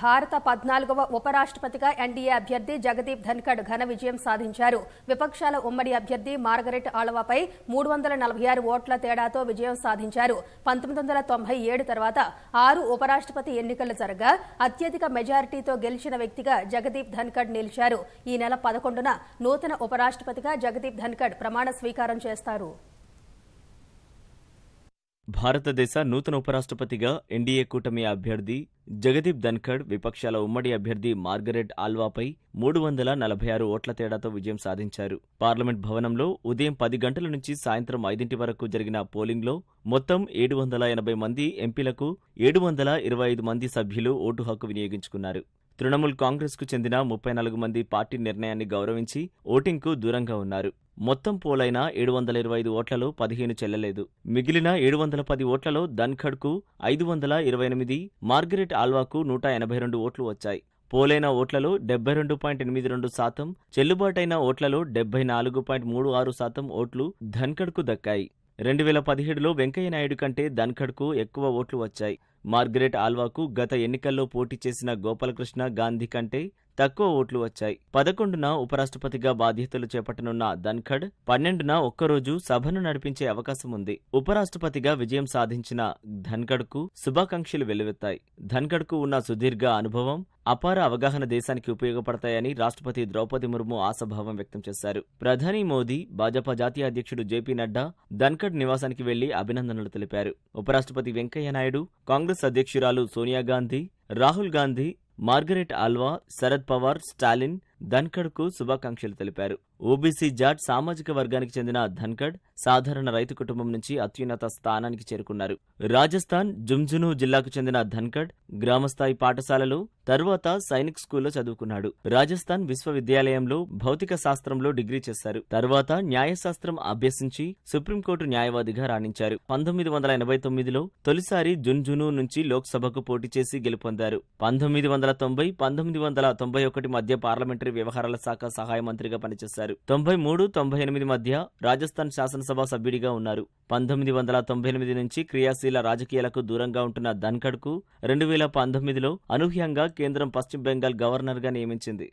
భారత పద్నాలుగవ ఉపరాష్ట్రపతిగా ఎన్డీఏ అభ్యర్థి జగదీప్ ధన్ఖడ్ ఘన విజయం సాధించారు విపక్షాల ఉమ్మడి అభ్యర్థి మార్గరెట్ ఆలవాపై మూడు వందల నలభై ఆరు ఓట్ల తేడాతో విజయం సాధించారు పంతొమ్మిది వందల తొంభై ఏడు తర్వాత ఆరు ఉపరాష్ట్రపతి ఎన్నికలు జరగా అత్యధిక మెజారిటీతో గెలిచిన వ్యక్తిగా జగదీప్ ధన్ఖడ్ నిలిచారు ఈ నెల పదకొండున నూతన ఉపరాష్ట్రపతిగా జగదీప్ ధన్ఖడ్ ప్రమాణ స్వీకారం చేస్తారు భారతదేశ నూతన ఉపరాష్ట్రపతిగా ఎన్డీఏ కూటమి అభ్యర్థి జగదీప్ ధన్ఖడ్ విపక్షాల ఉమ్మడి అభ్యర్థి మార్గరెట్ ఆల్వాపై మూడు వందల నలభై ఆరు ఓట్ల తేడాతో విజయం సాధించారు పార్లమెంట్ భవనంలో ఉదయం పది గంటల నుంచి సాయంత్రం ఐదింటి వరకు జరిగిన పోలింగ్లో మొత్తం ఏడు వందల ఎనభై మంది ఎంపీలకు ఏడు వందల ఇరవై ఐదు మంది సభ్యులు ఓటు హక్కు వినియోగించుకున్నారు తృణమూల్ కాంగ్రెస్కు చెందిన ముప్పై నాలుగు మంది పార్టీ నిర్ణయాన్ని గౌరవించి ఓటింగ్కు దూరంగా ఉన్నారు మొత్తం పోలైన ఏడు వందల ఇరవై ఐదు ఓట్లలో పదిహేను చెల్లలేదు మిగిలిన ఏడు వందల పది ఓట్లలో ధన్ఖడ్కు ఐదు వందల ఇరవై ఎనిమిది మార్గరెట్ ఆల్వాకు నూట ఎనభై రెండు ఓట్లు వచ్చాయి పోలైన ఓట్లలో డెబ్బై రెండు పాయింట్ ఎనిమిది రెండు శాతం చెల్లుబాటైన ఓట్లలో డెబ్బై నాలుగు పాయింట్ మూడు ఆరు శాతం ఓట్లు ధన్ఖడ్కు దక్కాయి రెండు వేల పదిహేడులో వెంకయ్యనాయుడు కంటే ధన్ఖడ్కు ఎక్కువ ఓట్లు వచ్చాయి మార్గరెట్ ఆల్వాకు గత ఎన్నికల్లో పోటీ చేసిన గోపాలకృష్ణ గాంధీ కంటే తక్కువ ఓట్లు వచ్చాయి పదకొండున ఉపరాష్ట్రపతిగా బాధ్యతలు చేపట్టనున్న ధన్ఖడ్ పన్నెండున ఒక్కరోజు సభను నడిపించే అవకాశం ఉంది ఉపరాష్ట్రపతిగా విజయం సాధించిన ధన్ఖడ్ కు శుభాకాంక్షలు వెల్లువెత్తాయి ధన్ఖడ్ కు ఉన్న సుదీర్ఘ అనుభవం అపార అవగాహన దేశానికి ఉపయోగపడతాయని రాష్ట్రపతి ద్రౌపది ముర్ము ఆశాభావం వ్యక్తం చేశారు ప్రధాని మోదీ భాజపా జాతీయ అధ్యక్షుడు జేపీ నడ్డా ధన్ఖడ్ నివాసానికి వెళ్లి అభినందనలు తెలిపారు ఉపరాష్ట్రపతి వెంకయ్యనాయుడు కాంగ్రెస్ అధ్యక్షురాలు సోనియా గాంధీ రాహుల్ గాంధీ మార్గరెట్ ఆల్వా శరద్ పవార్ స్టాలిన్ ధన్ఖడ్కు శుభాకాంక్షలు తెలిపారు ఓబీసీ జాట్ సామాజిక వర్గానికి చెందిన ధన్కడ్ సాధారణ రైతు కుటుంబం నుంచి అత్యున్నత స్థానానికి చేరుకున్నారు రాజస్థాన్ జుంజును జిల్లాకు చెందిన ధన్కడ్ గ్రామస్థాయి పాఠశాలలో తరువాత సైనిక్ స్కూల్లో చదువుకున్నాడు రాజస్థాన్ విశ్వవిద్యాలయంలో భౌతిక శాస్త్రంలో డిగ్రీ చేశారు తర్వాత న్యాయశాస్త్రం అభ్యసించి సుప్రీంకోర్టు న్యాయవాదిగా రాణించారు పంతొమ్మిది వందల ఎనభై తొమ్మిదిలో తొలిసారి జున్జును నుంచి లోక్సభకు పోటీ చేసి గెలుపొందారు పంతొమ్మిది వందల తొంభై పంతొమ్మిది వందల తొంభై ఒకటి మధ్య పార్లమెంటరీ వ్యవహారాల శాఖ సహాయ మంత్రిగా పనిచేశారు ఉన్నారు తొంభై మూడు తొంభై ఎనిమిది మధ్య రాజస్థాన్ శాసనసభ సభ్యుడిగా ఉన్నారు పంతొమ్మిది వందల తొంభై ఎనిమిది నుంచి క్రియాశీల రాజకీయాలకు దూరంగా ఉంటున్న ధన్ఖడ్కు రెండు వేల పంతొమ్మిదిలో అనూహ్యంగా కేంద్రం పశ్చిమ బెంగాల్ గవర్నర్గా నియమించింది